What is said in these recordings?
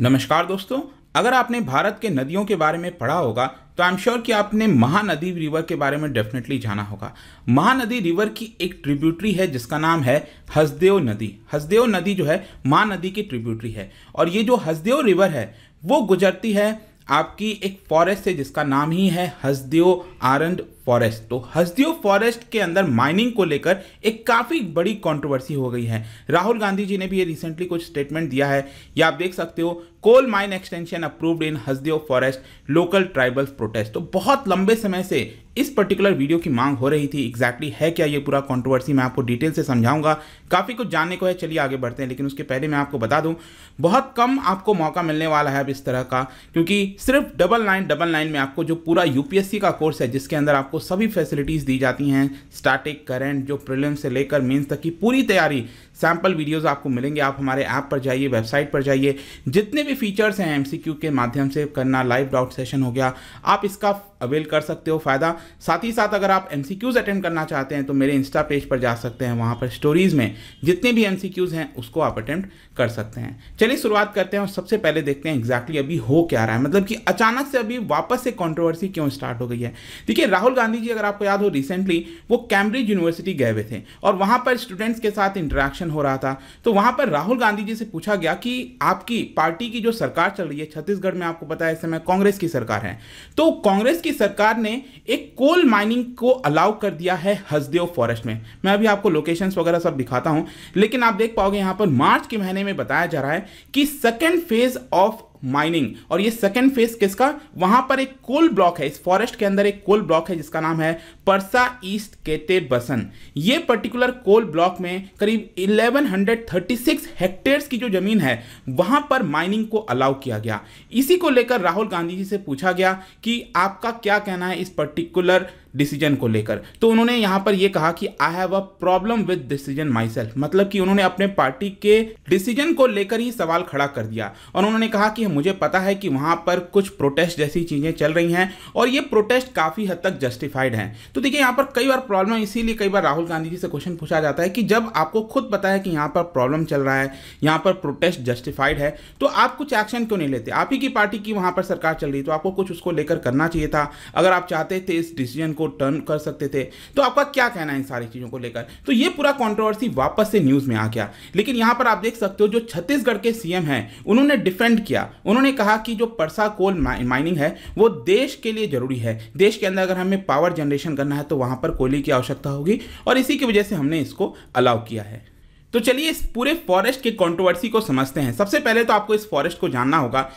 नमस्कार दोस्तों अगर आपने भारत के नदियों के बारे में पढ़ा होगा तो आई एम श्योर कि आपने महानदी रिवर के बारे में डेफिनेटली जाना होगा महानदी रिवर की एक ट्रिब्यूटरी है जिसका नाम है हसदेव नदी हसदेव नदी जो है महानदी की ट्रिब्यूटरी है और ये जो हसदेव रिवर है वो गुजरती है आपकी एक फॉरेस्ट है जिसका नाम ही है हसदेव आरंड फॉरेस्ट तो हसदियो फॉरेस्ट के अंदर माइनिंग को लेकर एक काफ़ी बड़ी कंट्रोवर्सी हो गई है राहुल गांधी जी ने भी ये रिसेंटली कुछ स्टेटमेंट दिया है या आप देख सकते हो coal mine extension approved in Hasdeo forest local tribals protest तो बहुत लंबे समय से इस पर्टिकुलर वीडियो की मांग हो रही थी एग्जैक्टली exactly है क्या ये पूरा कॉन्ट्रोवर्सी मैं आपको डिटेल से समझाऊंगा काफ़ी कुछ जानने को है चलिए आगे बढ़ते हैं लेकिन उसके पहले मैं आपको बता दूं बहुत कम आपको मौका मिलने वाला है अब इस तरह का क्योंकि सिर्फ डबल नाइन डबल नाइन में आपको जो पूरा यूपीएससी का कोर्स है जिसके अंदर आपको आपको सभी फैसिलिटीज़ दी जाती हैं स्टैटिक करेंट जो प्रिलियम से लेकर मेंस तक की पूरी तैयारी सैम्पल वीडियोज़ आपको मिलेंगे आप हमारे ऐप पर जाइए वेबसाइट पर जाइए जितने भी फीचर्स हैं एम के माध्यम से करना लाइव डाउट सेशन हो गया आप इसका अवेल कर सकते हो फ़ायदा साथ ही साथ अगर आप एम अटेंड करना चाहते हैं तो मेरे इंस्टा पेज पर जा सकते हैं वहाँ पर स्टोरीज़ में जितने भी एम हैं उसको आप अटेम्प्ट कर सकते हैं चलिए शुरुआत करते हैं और सबसे पहले देखते हैं एग्जैक्टली अभी हो क्या रहा है मतलब कि अचानक से अभी वापस से कॉन्ट्रोवर्सी क्यों स्टार्ट हो गई है देखिए राहुल गांधी जी अगर आपको याद हो रिसेंटली वो कैम्ब्रिज यूनिवर्सिटी गए हुए थे और वहाँ पर स्टूडेंट्स के साथ इंटरेक्शन इलेक्शन हो रहा था तो वहां पर राहुल गांधी जी से पूछा गया कि आपकी पार्टी की जो सरकार चल रही है छत्तीसगढ़ में आपको पता है इस समय कांग्रेस की सरकार है तो कांग्रेस की सरकार ने एक कोल माइनिंग को अलाउ कर दिया है हसदेव फॉरेस्ट में मैं अभी आपको लोकेशन वगैरह सब दिखाता हूं लेकिन आप देख पाओगे यहां पर मार्च के महीने में बताया जा रहा है कि सेकेंड फेज ऑफ माइनिंग और ये सेकेंड फेज किसका वहां पर एक कोल ब्लॉक है इस फॉरेस्ट के अंदर एक कोल ब्लॉक है जिसका नाम है परसा ईस्ट केते बसन ये पर्टिकुलर कोल ब्लॉक में करीब 1136 हेक्टेयर्स की जो जमीन है वहां पर माइनिंग को अलाउ किया गया इसी को लेकर राहुल गांधी जी से पूछा गया कि आपका क्या कहना है इस पर्टिकुलर डिसीजन को लेकर तो उन्होंने यहां पर यह कहा कि I have a problem with decision myself मतलब कि उन्होंने अपने पार्टी के डिसीजन को लेकर ही सवाल खड़ा कर दिया और उन्होंने कहा कि मुझे पता है कि वहाँ पर कुछ प्रोटेस्ट जैसी चीज़ें चल रही हैं और ये प्रोटेस्ट काफ़ी हद तक जस्टिफाइड हैं तो देखिए यहाँ पर कई बार प्रॉब्लम इसीलिए कई बार राहुल गांधी जी से क्वेश्चन पूछा जाता है कि जब आपको खुद पता है कि यहाँ पर प्रॉब्लम चल रहा है यहाँ पर प्रोटेस्ट जस्टिफाइड है तो आप कुछ एक्शन क्यों नहीं लेते आप ही की पार्टी की वहाँ पर सरकार चल रही तो आपको कुछ उसको लेकर करना चाहिए था अगर आप चाहते थे इस डिसीजन को टर्न कर सकते थे तो आपका क्या कहना है इन सारी चीज़ों को लेकर तो ये पूरा कॉन्ट्रोवर्सी वापस से न्यूज़ में आ गया लेकिन यहाँ पर आप देख सकते हो जो छत्तीसगढ़ के सीएम हैं उन्होंने डिफेंड किया उन्होंने कहा कि जो परसा कोल माइनिंग है वो देश के लिए ज़रूरी है देश के अंदर अगर हमें पावर जनरेशन करना है तो वहां पर कोयले की आवश्यकता होगी और इसी की वजह से हमने इसको अलाउ किया है तो चलिए इस पूरे फॉरेस्ट के कंट्रोवर्सी को समझते हैं सबसे पहले तो आपको इस फॉरेस्ट को जानना होगा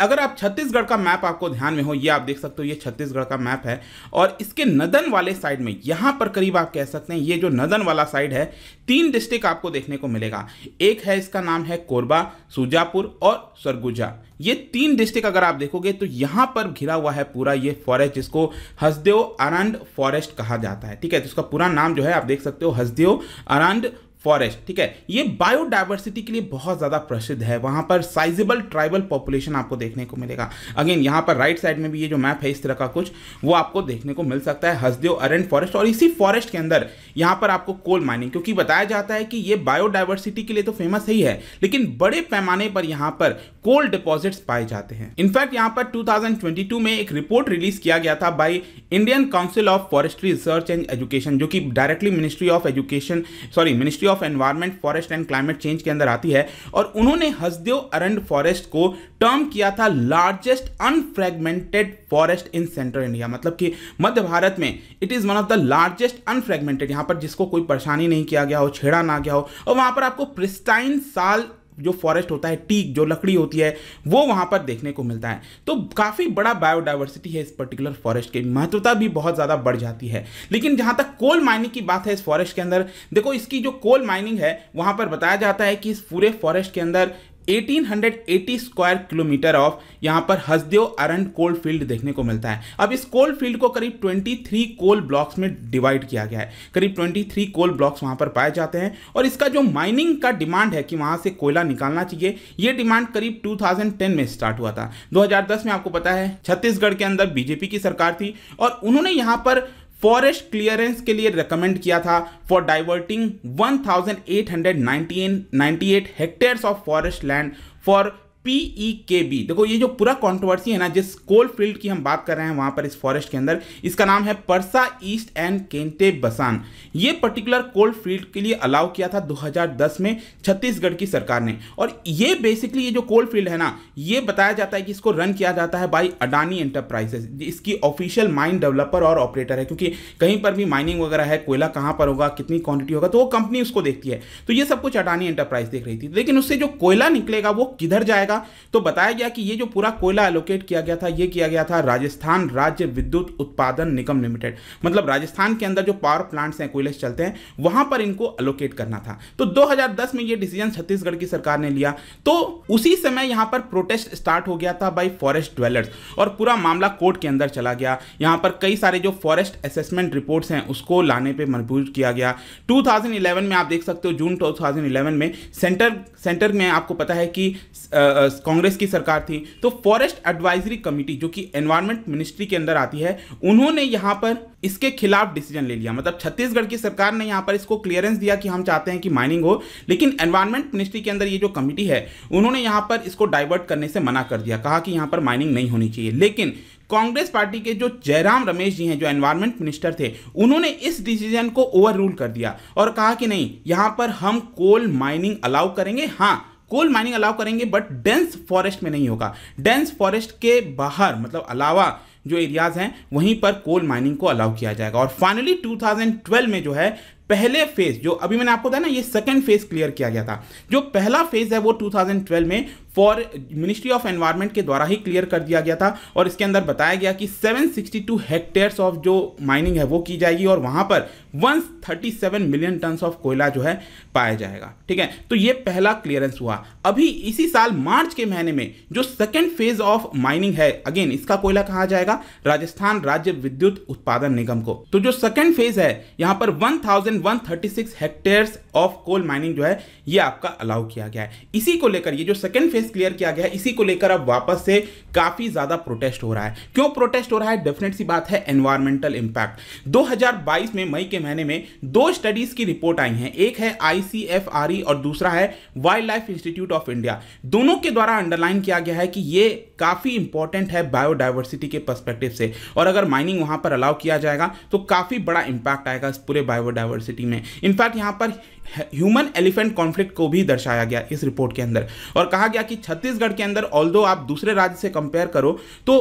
अगर आप छत्तीसगढ़ का मैप आपको ध्यान में हो ये आप देख सकते हो ये छत्तीसगढ़ का मैप है और इसके नदन वाले साइड में यहाँ पर करीब आप कह सकते हैं ये जो नदन वाला साइड है तीन डिस्ट्रिक्ट आपको देखने को मिलेगा एक है इसका नाम है कोरबा सुजापुर और सरगुजा ये तीन डिस्ट्रिक्ट अगर आप देखोगे तो यहाँ पर घिरा हुआ है पूरा ये फॉरेस्ट जिसको हसदेव अरांड फॉरेस्ट कहा जाता है ठीक है तो इसका पूरा नाम जो है आप देख सकते हो हसदेव अरांड फॉरेस्ट ठीक है ये बायोडाइवर्सिटी के लिए बहुत ज़्यादा प्रसिद्ध है वहां पर साइजेबल ट्राइबल पॉपुलेशन आपको देखने को मिलेगा अगेन यहां पर राइट साइड में भी ये जो मैप है इस तरह का कुछ वो आपको देखने को मिल सकता है हसदेव अरन फॉरेस्ट और इसी फॉरेस्ट के अंदर यहां पर आपको कोल माइनिंग क्योंकि बताया जाता है कि ये बायोडाइवर्सिटी के लिए तो फेमस ही है लेकिन बड़े पैमाने पर यहां पर कोल डिपॉजिट्स पाए जाते हैं इनफैक्ट यहां पर 2022 में एक रिपोर्ट रिलीज किया गया था by Indian council of forestry research and education जो कि directly ministry of education sorry ministry of of environment forest and climate change के अंदर आती है और उन्होंने हसदेव अरंड फॉरेस्ट को टर्म किया था largest unfragmented forest in central India मतलब कि मध्य भारत में it is one of the largest unfragmented यहां पर जिसको कोई परेशानी नहीं किया गया हो छेड़ा ना गया हो और वहां पर आपको प्रिस्टाइन साल जो फॉरेस्ट होता है टीक जो लकड़ी होती है वो वहाँ पर देखने को मिलता है तो काफ़ी बड़ा बायोडाइवर्सिटी है इस पर्टिकुलर फॉरेस्ट की महत्वता भी बहुत ज़्यादा बढ़ जाती है लेकिन जहाँ तक कोल माइनिंग की बात है इस फॉरेस्ट के अंदर देखो इसकी जो कोल माइनिंग है वहाँ पर बताया जाता है कि इस पूरे फॉरेस्ट के अंदर 1880 स्क्वायर किलोमीटर ऑफ यहाँ पर हसदेव अरन कोल फील्ड देखने को मिलता है अब इस कोल फील्ड को करीब 23 कोल ब्लॉक्स में डिवाइड किया गया है करीब 23 कोल ब्लॉक्स वहां पर पाए जाते हैं और इसका जो माइनिंग का डिमांड है कि वहां से कोयला निकालना चाहिए यह डिमांड करीब 2010 में स्टार्ट हुआ था दो में आपको पता है छत्तीसगढ़ के अंदर बीजेपी की सरकार थी और उन्होंने यहाँ पर फॉरेस्ट क्लियरेंस के लिए रिकमेंड किया था for diverting 1898 hectares of forest land for P E K B देखो ये जो पूरा कॉन्ट्रोवर्सी है ना जिस कोल फील्ड की हम बात कर रहे हैं वहां पर इस फॉरेस्ट के अंदर इसका नाम है परसा ईस्ट एंड केंटे बसान ये पर्टिकुलर कोल फील्ड के लिए अलाउ किया था 2010 में छत्तीसगढ़ की सरकार ने और ये बेसिकली ये जो कोल फील्ड है ना ये बताया जाता है कि इसको रन किया जाता है बाई अडानी एंटरप्राइजेस इसकी ऑफिशियल माइन डेवलपर और ऑपरेटर है क्योंकि कहीं पर भी माइनिंग वगैरह है कोयला कहाँ पर होगा कितनी क्वांटिटी होगा तो वो कंपनी उसको देखती है तो ये सब कुछ अडानी एंटरप्राइज देख रही थी लेकिन उससे जो कोयला निकलेगा वो किधर जाएगा था तो बताया गया कि ये जो पूरा कोयला एलोकेट किया गया था ये किया गया था राजस्थान राज्य विद्युत उत्पादन निगम लिमिटेड मतलब राजस्थान के अंदर जो पावर प्लांट्स हैं कोयले चलते हैं वहां पर इनको एलोकेट करना था तो 2010 में ये डिसीजन छत्तीसगढ़ की सरकार ने लिया तो उसी समय यहां पर प्रोटेस्ट स्टार्ट हो गया था बाई फॉरेस्ट ड्वेलर्स और पूरा मामला कोर्ट के अंदर चला गया यहां पर कई सारे जो फॉरेस्ट असेसमेंट रिपोर्ट्स हैं उसको लाने पर मजबूर किया गया 2011 में आप देख सकते हो जून 2011 में सेंटर सेंटर में आपको पता है कि आ, कांग्रेस की सरकार थी तो फॉरेस्ट एडवाइजरी कमेटी जो कि एनवायरमेंट मिनिस्ट्री के अंदर आती है उन्होंने यहां पर इसके खिलाफ डिसीजन ले लिया मतलब छत्तीसगढ़ की सरकार ने यहां पर इसको क्लियरेंस दिया कि हम चाहते हैं कि माइनिंग हो लेकिन एनवायरमेंट मिनिस्ट्री के अंदर ये जो कमेटी है उन्होंने यहां पर इसको डाइवर्ट करने से मना कर दिया कहा कि यहां पर माइनिंग नहीं होनी चाहिए लेकिन कांग्रेस पार्टी के जो जयराम रमेश जी हैं जो एनवायरमेंट मिनिस्टर थे उन्होंने इस डिसीजन को ओवर रूल कर दिया और कहा कि नहीं यहां पर हम कोल माइनिंग अलाउ करेंगे हाँ कोल माइनिंग अलाउ करेंगे बट डेंस फॉरेस्ट में नहीं होगा डेंस फॉरेस्ट के बाहर मतलब अलावा जो एरियाज हैं वहीं पर कोल माइनिंग को अलाउ किया जाएगा और फाइनली 2012 में जो है पहले फेज जो अभी मैंने आपको बताया ना ये सेकंड फेज क्लियर किया गया था जो पहला फेज है वो 2012 में फॉर मिनिस्ट्री ऑफ एनवायरमेंट के द्वारा ही क्लियर कर दिया गया था और इसके अंदर बताया गया कि 762 हेक्टेयर्स ऑफ जो माइनिंग है वो की जाएगी और वहां पर 137 मिलियन टन ऑफ कोयला जो है पाया जाएगा ठीक है तो ये पहला क्लियरेंस हुआ अभी इसी साल मार्च के महीने में जो सेकेंड फेज ऑफ माइनिंग है अगेन इसका कोयला कहा जाएगा राजस्थान राज्य विद्युत उत्पादन निगम को तो जो सेकेंड फेज है यहां पर 1136 हेक्टेयर्स ऑफ कोल माइनिंग जो है ये आपका अलाउ किया गया है इसी को लेकर ये जो सेकेंड फेज वीकनेस क्लियर किया गया इसी को लेकर अब वापस से काफी ज्यादा प्रोटेस्ट हो रहा है क्यों प्रोटेस्ट हो रहा है डेफिनेट सी बात है एनवायरमेंटल इंपैक्ट 2022 में मई के महीने में दो स्टडीज की रिपोर्ट आई है एक है आईसीएफआरई e और दूसरा है wildlife institute of India दोनों के द्वारा अंडरलाइन किया गया है कि ये काफी इंपॉर्टेंट है बायोडाइवर्सिटी के पर्सपेक्टिव से और अगर माइनिंग वहां पर अलाउ किया जाएगा तो काफी बड़ा इंपैक्ट आएगा इस पूरे बायोडाइवर्सिटी में इनफैक्ट यहां पर ह्यूमन एलिफेंट कॉन्फ्लिक्ट को भी दर्शाया गया इस रिपोर्ट के अंदर और कहा गया कि छत्तीसगढ़ के अंदर ऑल आप दूसरे राज्य से कंपेयर करो तो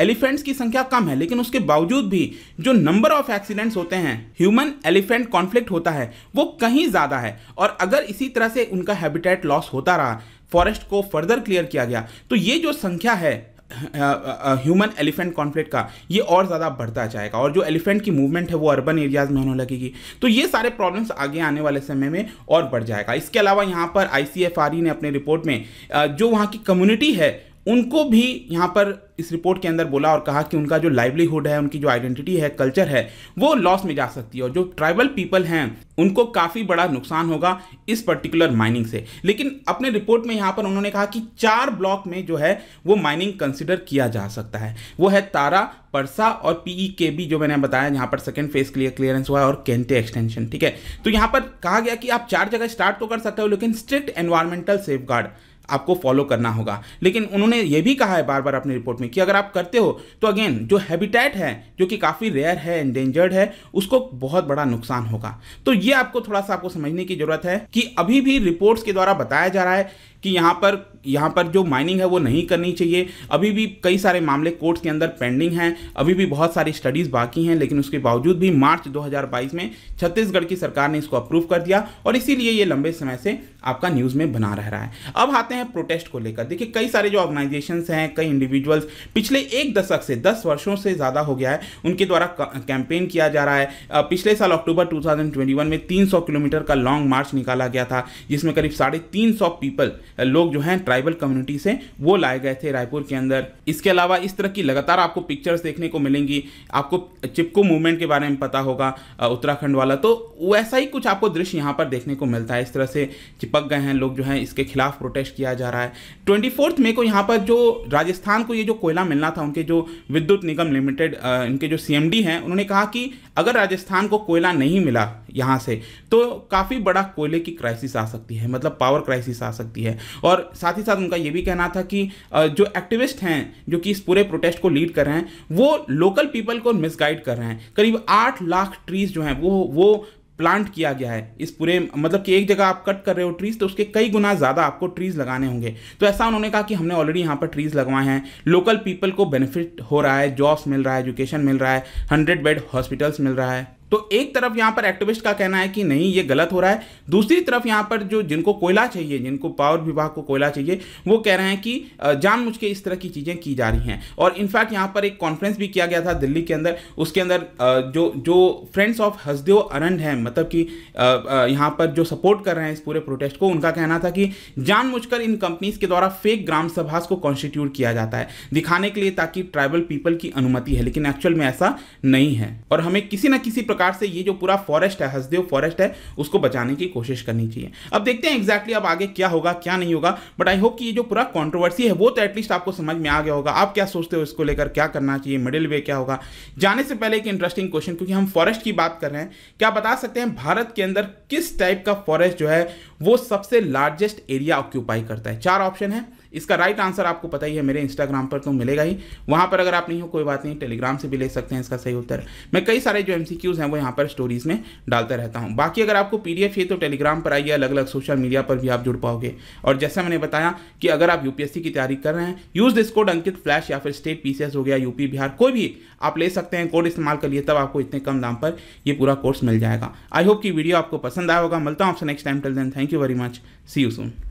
एलिफेंट्स की संख्या कम है लेकिन उसके बावजूद भी जो नंबर ऑफ एक्सीडेंट्स होते हैं ह्यूमन एलिफेंट कॉन्फ्लिक्ट होता है वो कहीं ज़्यादा है और अगर इसी तरह से उनका हैबिटेट लॉस होता रहा फॉरेस्ट को फर्दर क्लियर किया गया तो ये जो संख्या है ह्यूमन एलिफेंट कॉन्फ्लिक्ट का ये और ज़्यादा बढ़ता जाएगा और जो एलिफेंट की मूवमेंट है वो अर्बन एरियाज़ में होने लगेगी तो ये सारे प्रॉब्लम्स आगे आने वाले समय में और बढ़ जाएगा इसके अलावा यहाँ पर आई e ने अपने रिपोर्ट में जो वहाँ की कम्युनिटी है उनको भी यहाँ पर इस रिपोर्ट के अंदर बोला और कहा कि उनका जो लाइवलीहुड है उनकी जो आइडेंटिटी है कल्चर है वो लॉस में जा सकती है और जो ट्राइबल पीपल हैं उनको काफ़ी बड़ा नुकसान होगा इस पर्टिकुलर माइनिंग से लेकिन अपने रिपोर्ट में यहाँ पर उन्होंने कहा कि चार ब्लॉक में जो है वो माइनिंग कंसिडर किया जा सकता है वो है तारा परसा और पीई के बी जो मैंने बताया यहाँ पर सेकेंड फेज के लिए क्लियरेंस हुआ है और कैंटे एक्सटेंशन ठीक है तो यहाँ पर कहा गया कि आप चार जगह स्टार्ट तो कर सकते हो लेकिन स्ट्रिक्ट एनवायरमेंटल सेफ आपको फॉलो करना होगा लेकिन उन्होंने ये भी कहा है बार बार अपनी रिपोर्ट में कि अगर आप करते हो तो अगेन जो हैबिटेट है जो कि काफ़ी रेयर है एंडेंजर्ड है उसको बहुत बड़ा नुकसान होगा तो ये आपको थोड़ा सा आपको समझने की ज़रूरत है कि अभी भी रिपोर्ट्स के द्वारा बताया जा रहा है कि यहाँ पर यहाँ पर जो माइनिंग है वो नहीं करनी चाहिए अभी भी कई सारे मामले कोर्ट्स के अंदर पेंडिंग हैं अभी भी बहुत सारी स्टडीज़ बाकी हैं लेकिन उसके बावजूद भी मार्च 2022 में छत्तीसगढ़ की सरकार ने इसको अप्रूव कर दिया और इसीलिए ये लंबे समय से आपका न्यूज़ में बना रह रहा है अब आते हैं प्रोटेस्ट को लेकर देखिए कई सारे जो ऑर्गेनाइजेशन हैं कई इंडिविजुअल्स पिछले एक दशक से दस वर्षों से ज़्यादा हो गया है उनके द्वारा कैंपेन किया जा रहा है पिछले साल अक्टूबर टू में तीन किलोमीटर का लॉन्ग मार्च निकाला गया था जिसमें करीब साढ़े तीन सौ पीपल लोग जो हैं ट्राइबल कम्युनिटी से वो लाए गए थे रायपुर के अंदर इसके अलावा इस तरह की लगातार आपको पिक्चर्स देखने को मिलेंगी आपको चिपको मूवमेंट के बारे में पता होगा उत्तराखंड वाला तो वैसा ही कुछ आपको दृश्य यहाँ पर देखने को मिलता है इस तरह से चिपक गए हैं लोग जो हैं इसके खिलाफ प्रोटेस्ट किया जा रहा है ट्वेंटी मई को यहाँ पर जो राजस्थान को ये जो कोयला मिलना था उनके जो विद्युत निगम लिमिटेड इनके जो सी हैं उन्होंने कहा कि अगर राजस्थान को कोयला नहीं मिला यहाँ से तो काफ़ी बड़ा कोयले की क्राइसिस आ सकती है मतलब पावर क्राइसिस आ सकती है और साथ ही साथ उनका ये भी कहना था कि जो एक्टिविस्ट हैं जो कि इस पूरे प्रोटेस्ट को लीड कर रहे हैं वो लोकल पीपल को मिसगाइड कर रहे हैं करीब आठ लाख ट्रीज जो हैं वो वो प्लांट किया गया है इस पूरे मतलब कि एक जगह आप कट कर रहे हो ट्रीज तो उसके कई गुना ज़्यादा आपको ट्रीज लगाने होंगे तो ऐसा उन्होंने कहा कि हमने ऑलरेडी यहाँ पर ट्रीज लगवाए हैं लोकल पीपल को बेनिफिट हो रहा है जॉब्स मिल रहा है एजुकेशन मिल रहा है हंड्रेड बेड हॉस्पिटल्स मिल रहा है तो एक तरफ यहाँ पर एक्टिविस्ट का कहना है कि नहीं ये गलत हो रहा है दूसरी तरफ यहाँ पर जो जिनको कोयला चाहिए जिनको पावर विभाग को कोयला चाहिए वो कह रहे हैं कि मुझ के इस तरह की चीज़ें की जा रही हैं और इनफैक्ट यहाँ पर एक कॉन्फ्रेंस भी किया गया था दिल्ली के अंदर उसके अंदर जो जो फ्रेंड्स ऑफ हसदेव अनंड हैं मतलब कि यहाँ पर जो सपोर्ट कर रहे हैं इस पूरे प्रोटेस्ट को उनका कहना था कि जान इन कंपनीज के द्वारा फेक ग्राम सभा को कॉन्स्टिट्यूट किया जाता है दिखाने के लिए ताकि ट्राइबल पीपल की अनुमति है लेकिन एक्चुअल में ऐसा नहीं है और हमें किसी न किसी प्रकार से ये जो पूरा फॉरेस्ट है हसदेव फॉरेस्ट है उसको बचाने की कोशिश करनी चाहिए अब देखते हैं एग्जैक्टली अब आगे क्या होगा क्या नहीं होगा बट आई होप कि ये जो पूरा कॉन्ट्रोवर्सी है वो तो एटलीस्ट आपको समझ में आ गया होगा आप क्या सोचते हो इसको लेकर क्या करना चाहिए मिडिल वे क्या होगा जाने से पहले एक इंटरेस्टिंग क्वेश्चन क्योंकि हम फॉरेस्ट की बात कर रहे हैं क्या बता सकते हैं भारत के अंदर किस टाइप का फॉरेस्ट जो है वो सबसे लार्जेस्ट एरिया ऑक्यूपाई करता है चार ऑप्शन है इसका राइट आंसर आपको पता ही है मेरे इंस्टाग्राम पर तो मिलेगा ही वहाँ पर अगर आप नहीं हो कोई बात नहीं टेलीग्राम से भी ले सकते हैं इसका सही उत्तर मैं कई सारे जो एम हैं वो यहाँ पर स्टोरीज में डालता रहता हूँ बाकी अगर आपको पी चाहिए तो टेलीग्राम पर आइए अलग अलग सोशल मीडिया पर भी आप जुड़ पाओगे और जैसा मैंने बताया कि अगर आप यूपीएससी की तैयारी कर रहे हैं use this code Ankit flash या फिर स्टेट पीसीएस हो गया यूपी बिहार कोई भी आप ले सकते हैं कोड इस्तेमाल करिए तब आपको इतने कम दाम पर यह पूरा कोर्स मिल जाएगा आई होप की वीडियो आपको पसंद आया होगा मिलता हूँ आपसे next time till then thank you very much see you soon